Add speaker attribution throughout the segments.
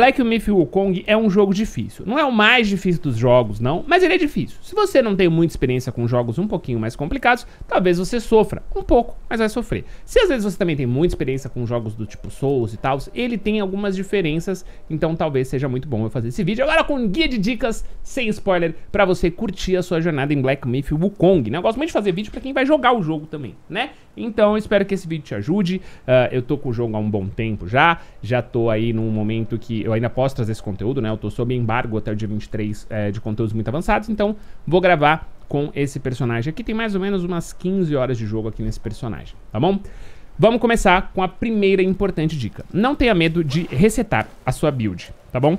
Speaker 1: Black Myth Wukong é um jogo difícil. Não é o mais difícil dos jogos, não, mas ele é difícil. Se você não tem muita experiência com jogos um pouquinho mais complicados, talvez você sofra. Um pouco, mas vai sofrer. Se às vezes você também tem muita experiência com jogos do tipo Souls e tal, ele tem algumas diferenças, então talvez seja muito bom eu fazer esse vídeo. Agora com guia de dicas, sem spoiler, pra você curtir a sua jornada em Black Myth Wukong. Né? Eu gosto muito de fazer vídeo pra quem vai jogar o jogo também, né? Então, espero que esse vídeo te ajude. Uh, eu tô com o jogo há um bom tempo já, já tô aí num momento que eu ainda posso trazer esse conteúdo, né? Eu tô sob embargo até o dia 23 é, eh, de conteúdos muito avançados, então vou gravar com esse personagem aqui. Tem mais ou menos umas 15 horas de jogo aqui nesse personagem, tá bom? Vamos começar com a primeira importante dica. Não tenha medo de resetar a sua build, tá bom?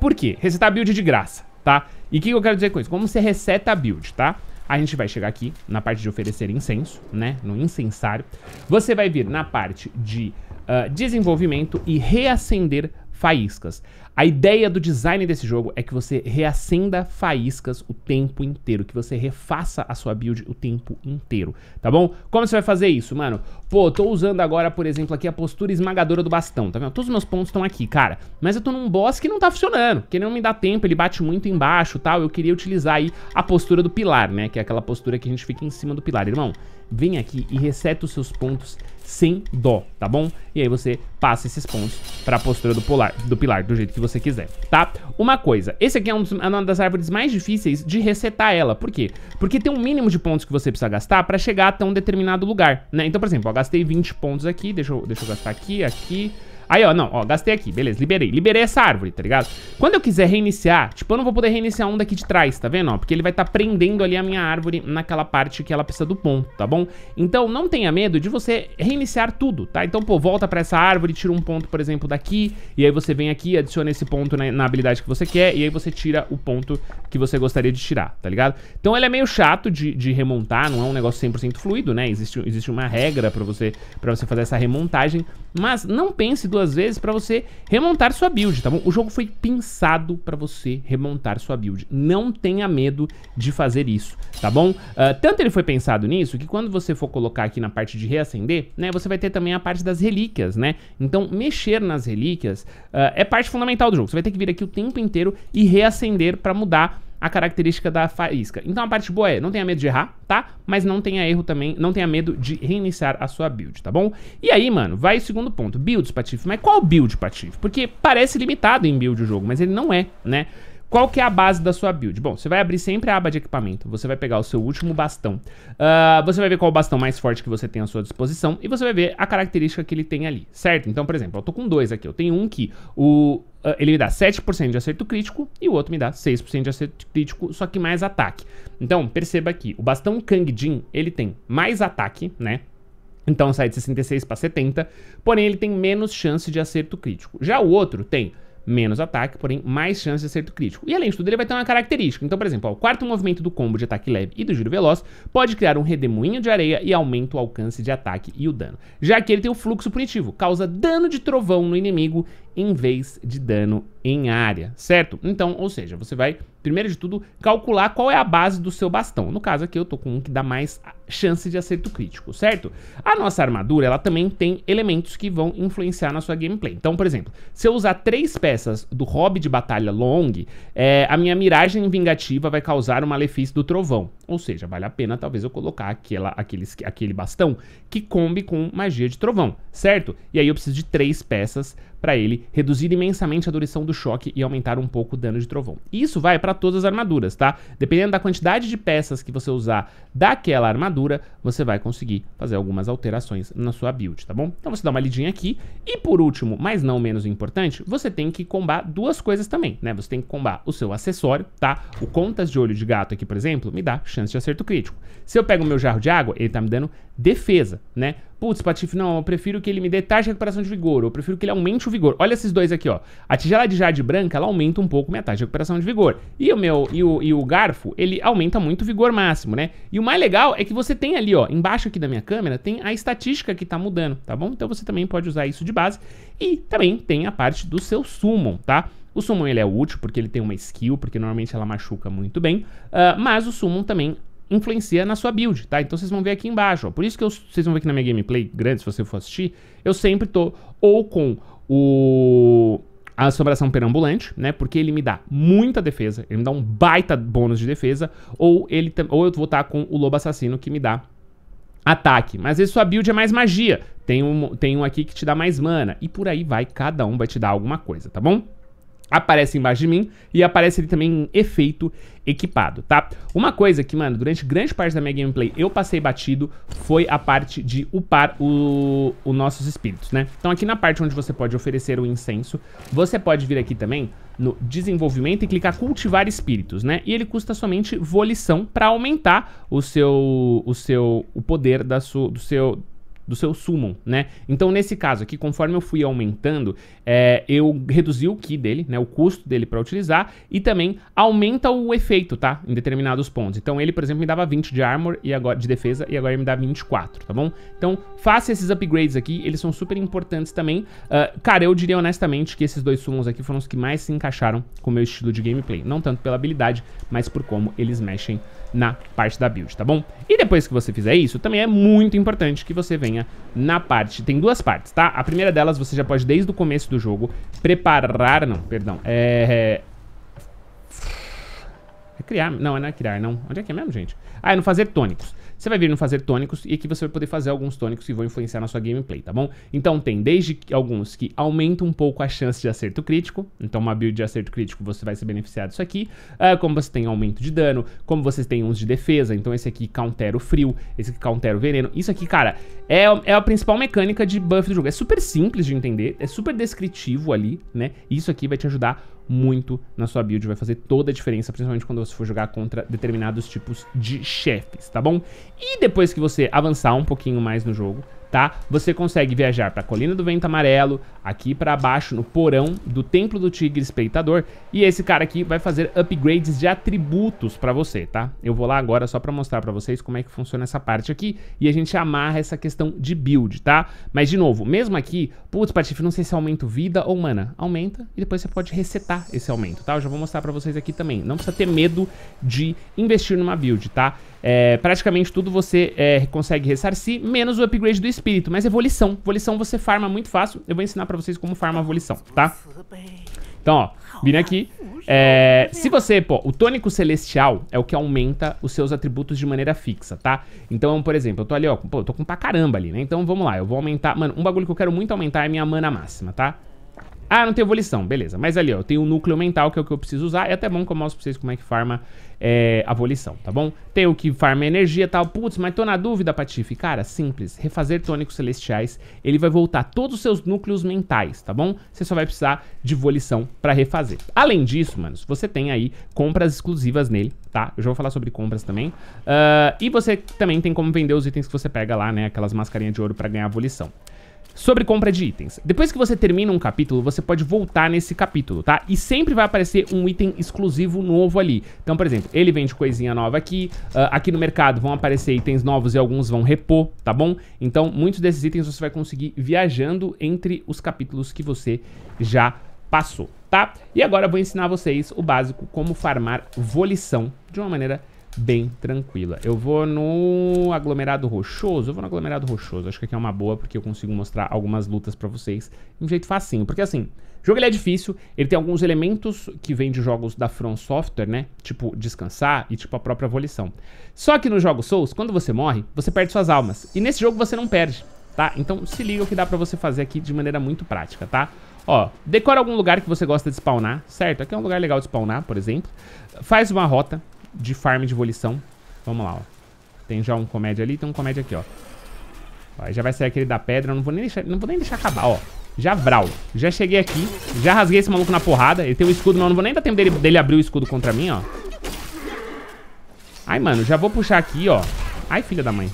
Speaker 1: Por quê? Resetar a build de graça, tá? E o que eu quero dizer com isso? Como você reseta a build, tá? A gente vai chegar aqui na parte de oferecer incenso, né? No incensário. Você vai vir na parte de uh, desenvolvimento e reacender faíscas. A ideia do design desse jogo é que você reacenda faíscas o tempo inteiro, que você refaça a sua build o tempo inteiro, tá bom? Como você vai fazer isso, mano? Pô, tô usando agora, por exemplo, aqui a postura esmagadora do bastão, tá vendo? Todos os meus pontos estão aqui, cara, mas eu tô num boss que não tá funcionando, que não me dá tempo, ele bate muito embaixo tal, eu queria utilizar aí a postura do pilar, né, que é aquela postura que a gente fica em cima do pilar, irmão. Vem aqui e reseta os seus pontos sem dó, tá bom? E aí você passa esses pontos pra postura do, polar, do pilar, do jeito que você quiser, tá? Uma coisa, esse aqui é, é, uma das árvores mais difíceis de resetar ela. Por quê? Porque tem um mínimo de pontos que você precisa gastar pra chegar até um determinado lugar, né? Então, por exemplo, eu gastei 20 pontos aqui, deixa eu, deixa eu gastar aqui, aqui... Aí, ó, não, ó, gastei aqui, beleza, liberei. Liberei essa árvore, tá ligado? Quando eu quiser reiniciar, tipo, eu não vou poder reiniciar um daqui de trás, tá vendo? Ó, porque ele vai estar tá prendendo ali a minha árvore naquela parte que ela precisa do ponto, tá bom? Então, não tenha medo de você reiniciar tudo, tá? Então, pô, volta pra essa árvore, tira um ponto, por exemplo, daqui, e aí você vem aqui, adiciona esse ponto na, na habilidade que você quer, e aí você tira o ponto que você gostaria de tirar, tá ligado? Então, ele é meio chato de, de remontar, não é um negócio 100% fluido, né? Existe, existe uma regra pra você, pra você fazer essa remontagem, mas não pense duas duas vezes para você remontar sua build, tá bom? O jogo foi pensado para você remontar sua build. Não tenha medo de fazer isso, tá bom? Uh, tanto ele foi pensado nisso que quando você for colocar aqui na parte de reacender, né, você vai ter também a parte das relíquias, né? Então, mexer nas relíquias uh, é parte fundamental do jogo. Você vai ter que vir aqui o tempo inteiro e reacender para mudar a característica da faísca. Então a parte boa é, não tenha medo de errar, tá? Mas não tenha erro também, não tenha medo de reiniciar a sua build, tá bom? E aí, mano, vai o segundo ponto, builds, Patife. Mas qual build, Patife? Porque parece limitado em build o jogo, mas ele não é, né? Qual que é a base da sua build? Bom, você vai abrir sempre a aba de equipamento. Você vai pegar o seu último bastão. Uh, você vai ver qual o bastão mais forte que você tem à sua disposição. E você vai ver a característica que ele tem ali, certo? Então, por exemplo, eu tô com dois aqui. Eu tenho um que o, uh, ele me dá 7% de acerto crítico e o outro me dá 6% de acerto crítico, só que mais ataque. Então, perceba aqui. O bastão Kang Jin, ele tem mais ataque, né? Então sai de 66 para 70, porém ele tem menos chance de acerto crítico. Já o outro tem menos ataque, porém mais chance de acerto crítico. E além de tudo, ele vai ter uma característica. Então, por exemplo, ó, o quarto movimento do combo de ataque leve e do giro veloz pode criar um redemoinho de areia e aumenta o alcance de ataque e o dano. Já que ele tem o fluxo punitivo, causa dano de trovão no inimigo em vez de dano em área, certo? Então, ou seja, você vai, primeiro de tudo, calcular qual é a base do seu bastão. No caso aqui, eu tô com um que dá mais chance de acerto crítico, certo? A nossa armadura, ela também tem elementos que vão influenciar na sua gameplay. Então, por exemplo, se eu usar três peças do hobby de batalha long, é, a minha miragem vingativa vai causar o malefício do trovão. Ou seja, vale a pena talvez eu colocar aquela, aquele, aquele bastão que combe com magia de trovão, certo? E aí eu preciso de três peças para ele reduzir imensamente a duração do choque e aumentar um pouco o dano de trovão. Isso vai para todas as armaduras, tá? Dependendo da quantidade de peças que você usar daquela armadura, você vai conseguir fazer algumas alterações na sua build, tá bom? Então você dá uma lidinha aqui. E por último, mas não menos importante, você tem que combar duas coisas também, né? Você tem que combar o seu acessório, tá? O contas de olho de gato aqui, por exemplo, me dá chance de acerto crítico. Se eu pego o meu jarro de água, ele tá me dando defesa, né? Putz, Patife, não, eu prefiro que ele me dê taxa de recuperação de vigor, eu prefiro que ele aumente o vigor. Olha esses dois aqui, ó. A tigela de jade branca, ela aumenta um pouco minha taxa de recuperação de vigor. E o meu e o, e o garfo, ele aumenta muito o vigor máximo, né? E o mais legal é que você tem ali, ó, embaixo aqui da minha câmera, tem a estatística que tá mudando, tá bom? Então você também pode usar isso de base. E também tem a parte do seu summon, tá? O Summon ele é útil porque ele tem uma skill, porque normalmente ela machuca muito bem, uh, mas o Summon também influencia na sua build, tá? Então vocês vão ver aqui embaixo, ó. Por isso que eu, vocês vão ver aqui na minha gameplay grande, se você for assistir, eu sempre tô ou com o a assombração perambulante, né? Porque ele me dá muita defesa, ele me dá um baita bônus de defesa, ou ele ou eu vou estar tá com o lobo assassino que me dá ataque. Mas a sua build é mais magia. Tem um, tem um aqui que te dá mais mana e por aí vai, cada um vai te dar alguma coisa, tá bom? aparece embaixo de mim e aparece ele também em efeito equipado, tá? Uma coisa que, mano, durante grande parte da minha gameplay eu passei batido foi a parte de upar o, os nossos espíritos, né? Então aqui na parte onde você pode oferecer o incenso, você pode vir aqui também no desenvolvimento e clicar cultivar espíritos, né? E ele custa somente volição para aumentar o seu o seu o poder da sua do seu do seu summon, né? Então, nesse caso aqui, conforme eu fui aumentando, é, eu reduzi o ki dele, né? O custo dele para utilizar e também aumenta o efeito, tá? Em determinados pontos. Então, ele, por exemplo, me dava 20 de armor e agora de defesa e agora ele me dá 24, tá bom? Então, faça esses upgrades aqui, eles são super importantes também. Uh, cara, eu diria honestamente que esses dois summons aqui foram os que mais se encaixaram com o meu estilo de gameplay. Não tanto pela habilidade, mas por como eles mexem na parte da build, tá bom? E depois que você fizer isso, também é muito importante que você venha na parte... Tem duas partes, tá? A primeira delas você já pode, desde o começo do jogo, preparar... Não, perdão, é... é criar... Não, é não é criar, não. Onde é que é mesmo, gente? Ah, é no fazer tônicos. Você vai vir no fazer tônicos e aqui você vai poder fazer alguns tônicos que vão influenciar na sua gameplay, tá bom? Então tem desde alguns que aumentam um pouco a chance de acerto crítico, então uma build de acerto crítico você vai se beneficiar disso aqui, uh, como você tem aumento de dano, como vocês têm uns de defesa, então esse aqui countera o frio, esse aqui countera o veneno, isso aqui, cara, é, é a principal mecânica de buff do jogo, é super simples de entender, é super descritivo ali, né? Isso aqui vai te ajudar muito na sua build, vai fazer toda a diferença, principalmente quando você for jogar contra determinados tipos de chefes, tá bom? E depois que você avançar um pouquinho mais no jogo, tá? Você consegue viajar para a Colina do Vento Amarelo, aqui para baixo no porão do Templo do Tigre Espeitador, e esse cara aqui vai fazer upgrades de atributos para você, tá? Eu vou lá agora só para mostrar para vocês como é que funciona essa parte aqui, e a gente amarra essa questão de build, tá? Mas de novo, mesmo aqui, putz, Patife, não sei se aumenta vida ou mana, aumenta e depois você pode resetar esse aumento, tá? Eu já vou mostrar para vocês aqui também. Não precisa ter medo de investir numa build, tá? É, praticamente tudo você é, consegue ressarcir, menos o upgrade do espírito, mas é volição. Volição você farma muito fácil. Eu vou ensinar pra vocês como farma a volição, tá? Então, ó, vim aqui. É, se você, pô, o tônico celestial é o que aumenta os seus atributos de maneira fixa, tá? Então, por exemplo, eu tô ali, ó, pô, eu tô com pra caramba ali, né? Então, vamos lá, eu vou aumentar. Mano, um bagulho que eu quero muito aumentar é minha mana máxima, tá? Ah, não tem volição, beleza. Mas ali, ó, eu tenho o um núcleo mental, que é o que eu preciso usar. É até bom que eu mostro pra vocês como é que farma é, a volição, tá bom? Tem o que farma energia e tal. Putz, mas tô na dúvida, Patife. Cara, simples. Refazer tônicos celestiais. Ele vai voltar todos os seus núcleos mentais, tá bom? Você só vai precisar de volição pra refazer. Além disso, manos, você tem aí compras exclusivas nele, tá? Eu já vou falar sobre compras também. Uh, e você também tem como vender os itens que você pega lá, né? Aquelas mascarinhas de ouro pra ganhar volição sobre compra de itens. Depois que você termina um capítulo, você pode voltar nesse capítulo, tá? E sempre vai aparecer um item exclusivo novo ali. Então, por exemplo, ele vende coisinha nova aqui, uh, aqui no mercado vão aparecer itens novos e alguns vão repor, tá bom? Então, muitos desses itens você vai conseguir viajando entre os capítulos que você já passou, tá? E agora eu vou ensinar vocês o básico, como farmar volição de uma maneira bem tranquila. Eu vou no aglomerado rochoso, eu vou no aglomerado rochoso, acho que aqui é uma boa porque eu consigo mostrar algumas lutas pra vocês de um jeito facinho, porque assim, o jogo ele é difícil, ele tem alguns elementos que vêm de jogos da From Software, né, tipo descansar e tipo a própria volição. Só que no jogo Souls, quando você morre, você perde suas almas, e nesse jogo você não perde, tá? Então se liga o que dá pra você fazer aqui de maneira muito prática, tá? Ó, decora algum lugar que você gosta de spawnar, certo? Aqui é um lugar legal de spawnar, por exemplo. Faz uma rota, de farm de volição. Vamos lá, ó. Tem já um comédia ali, tem um comédia aqui, ó. ó já vai sair aquele da pedra, eu não vou nem deixar, não vou nem deixar acabar, ó. Já vral. Já cheguei aqui, já rasguei esse maluco na porrada. Ele tem um escudo, não, não vou nem dar tempo dele, dele abrir o escudo contra mim, ó. Ai, mano, já vou puxar aqui, ó. Ai, filha da mãe.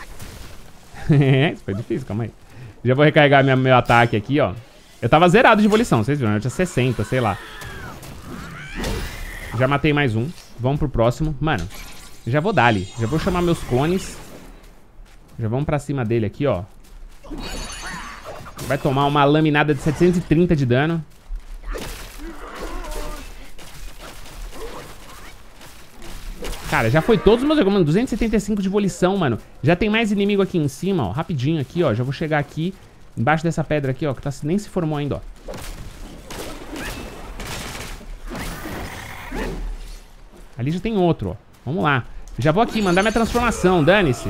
Speaker 1: Isso foi difícil, calma aí. Já vou recarregar minha, meu ataque aqui, ó. Eu tava zerado de volição, vocês viram? Eu tinha 60, sei lá. Já matei mais um. Vamos pro próximo. Mano, já vou dar ali. Já vou chamar meus clones. Já vamos pra cima dele aqui, ó. Vai tomar uma laminada de 730 de dano. Cara, já foi todos os meus... Mano, 275 de volição, mano. Já tem mais inimigo aqui em cima, ó. Rapidinho aqui, ó. Já vou chegar aqui. Embaixo dessa pedra aqui, ó. Que tá, nem se formou ainda, ó. Ali já tem outro, ó. Vamos lá. Já vou aqui mandar minha transformação, dane-se.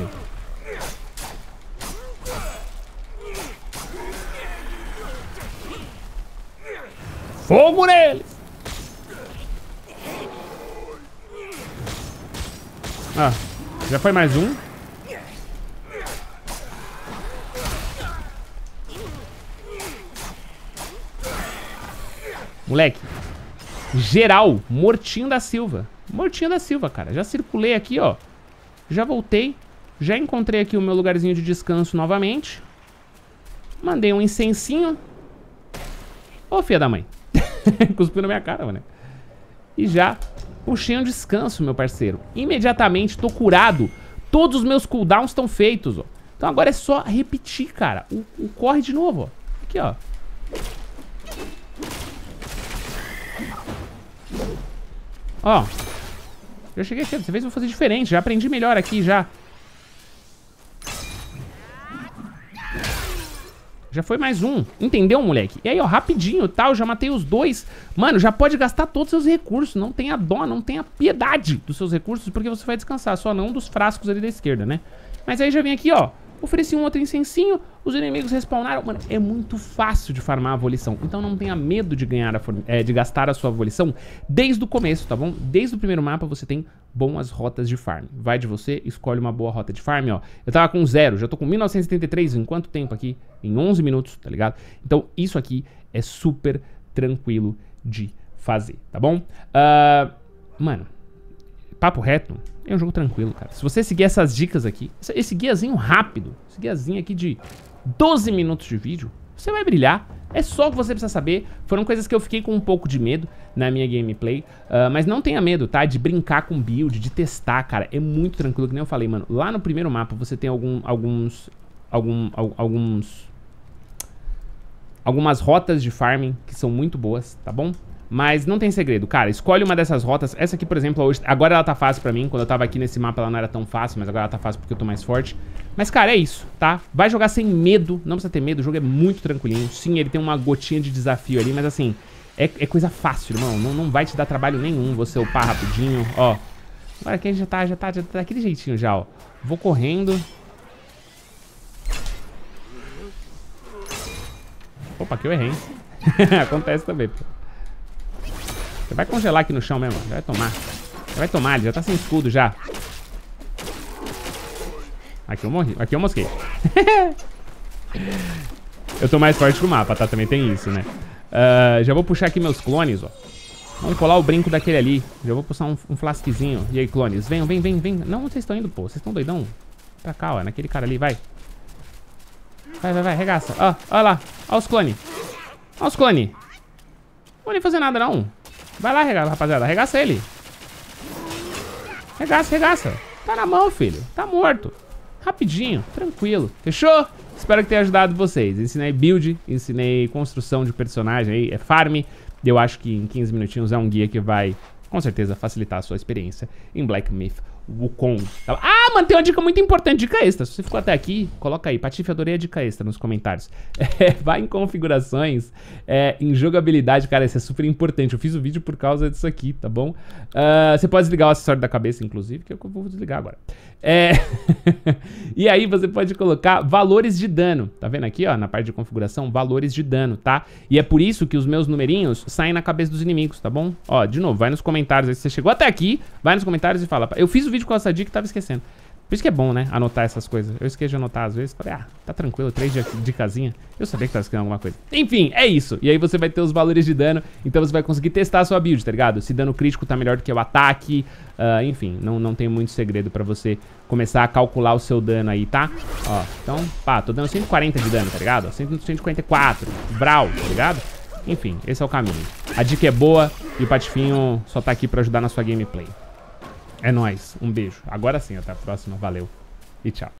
Speaker 1: Fogo nele! Ah, já foi mais um. Moleque, Geral, Mortinho da Silva. Mortinho da Silva, cara. Já circulei aqui, ó. Já voltei. Já encontrei aqui o meu lugarzinho de descanso novamente. Mandei um incensinho. Ô, filha da mãe. Cuspiu na minha cara, mano. E já puxei um descanso, meu parceiro. Imediatamente, tô curado. Todos os meus cooldowns estão feitos, ó. Então agora é só repetir, cara. O, o corre de novo, ó. Aqui, ó. Ó. Já cheguei cedo. Dessa vez eu vou fazer diferente. Já aprendi melhor aqui, já. Já foi mais um. Entendeu, moleque? E aí, ó, rapidinho, tal, tá? já matei os dois. Mano, já pode gastar todos os seus recursos. Não tenha dó, não tenha piedade dos seus recursos, porque você vai descansar. Só não dos frascos ali da esquerda, né? Mas aí já vem aqui, ó. Ofereci um outro incensinho, os inimigos respawnaram. Mano, é muito fácil de farmar a volição. Então não tenha medo de ganhar a é, de gastar a sua volição desde o começo, tá bom? Desde o primeiro mapa você tem boas rotas de farm. Vai de você, escolhe uma boa rota de farm, ó. Eu tava com zero, já tô com 1973 em quanto tempo aqui? Em 11 minutos, tá ligado? Então isso aqui é super tranquilo de fazer, tá bom? Uh, mano papo reto, é um jogo tranquilo, cara. Se você seguir essas dicas aqui, esse guiazinho rápido, esse guiazinho aqui de 12 minutos de vídeo, você vai brilhar. É só o que você precisa saber. Foram coisas que eu fiquei com um pouco de medo na minha gameplay. Uh, mas não tenha medo, tá? De brincar com build, de testar, cara. É muito tranquilo, que nem eu falei, mano. Lá no primeiro mapa você tem algum, alguns... Algum, alguns... Algumas rotas de farming que são muito boas, tá bom? Mas não tem segredo, cara. Escolhe uma dessas rotas. Essa aqui, por exemplo, hoje, agora ela tá fácil pra mim. Quando eu tava aqui nesse mapa, ela não era tão fácil, mas agora ela tá fácil porque eu tô mais forte. Mas, cara, é isso, tá? Vai jogar sem medo. Não precisa ter medo, o jogo é muito tranquilinho. Sim, ele tem uma gotinha de desafio ali, mas assim, é, é coisa fácil, irmão. Não, não vai te dar trabalho nenhum você upar rapidinho, ó. Agora aqui a gente já tá, já tá, já tá daquele jeitinho já, ó. Vou correndo. Opa, que eu errei. Acontece também, pô. Você vai congelar aqui no chão mesmo. Já vai tomar. Já vai tomar, ele já tá sem escudo já. Aqui eu morri. Aqui eu mosquei. eu tô mais forte que o mapa, tá? Também tem isso, né? Uh, já vou puxar aqui meus clones, ó. Vamos colar o brinco daquele ali. Já vou puxar um, um flasquezinho. E aí, clones? Venham, vem, vem, vem. Não, onde vocês estão indo, pô? Vocês estão doidão? Pra cá, ó. Naquele cara ali, vai. Vai, vai, vai. Regaça. Ó, ó lá. Ó os clones. Ó os clones. Não vou nem fazer nada, não. Vai lá, regaça, rapaziada. Regaça ele. Regaça, regaça. Tá na mão, filho. Tá morto. Rapidinho, tranquilo. Fechou? Espero que tenha ajudado vocês. Ensinei build, ensinei construção de personagem aí, é farm. Eu acho que em 15 minutinhos é um guia que vai, com certeza, facilitar a sua experiência em Black Myth Wukong. Tá? Ah! Ah, mano, tem uma dica muito importante, dica extra. Se você ficou até aqui, coloca aí. Patife, adorei a dica extra nos comentários. É, vai em configurações, é, em jogabilidade, cara, isso é super importante. Eu fiz o vídeo por causa disso aqui, tá bom? Uh, você pode desligar o acessório da cabeça, inclusive, que eu vou desligar agora. É... e aí você pode colocar valores de dano. Tá vendo aqui, ó, na parte de configuração, valores de dano, tá? E é por isso que os meus numerinhos saem na cabeça dos inimigos, tá bom? Ó, de novo, vai nos comentários aí. Se você chegou até aqui, vai nos comentários e fala. Eu fiz o vídeo com essa dica e tava esquecendo. Por isso que é bom, né? Anotar essas coisas. Eu esqueço de anotar às vezes. Falei, ah, tá tranquilo, três de, de casinha. Eu sabia que tava escrevendo alguma coisa. Enfim, é isso. E aí você vai ter os valores de dano. Então você vai conseguir testar a sua build, tá ligado? Se dano crítico tá melhor do que o ataque. Uh, enfim, não, não tem muito segredo pra você começar a calcular o seu dano aí, tá? Ó, então, pá, tô dando 140 de dano, tá ligado? 144. Brawl, tá ligado? Enfim, esse é o caminho. A dica é boa e o Patifinho só tá aqui pra ajudar na sua gameplay. É nóis, um beijo. Agora sim, até a próxima, valeu e tchau.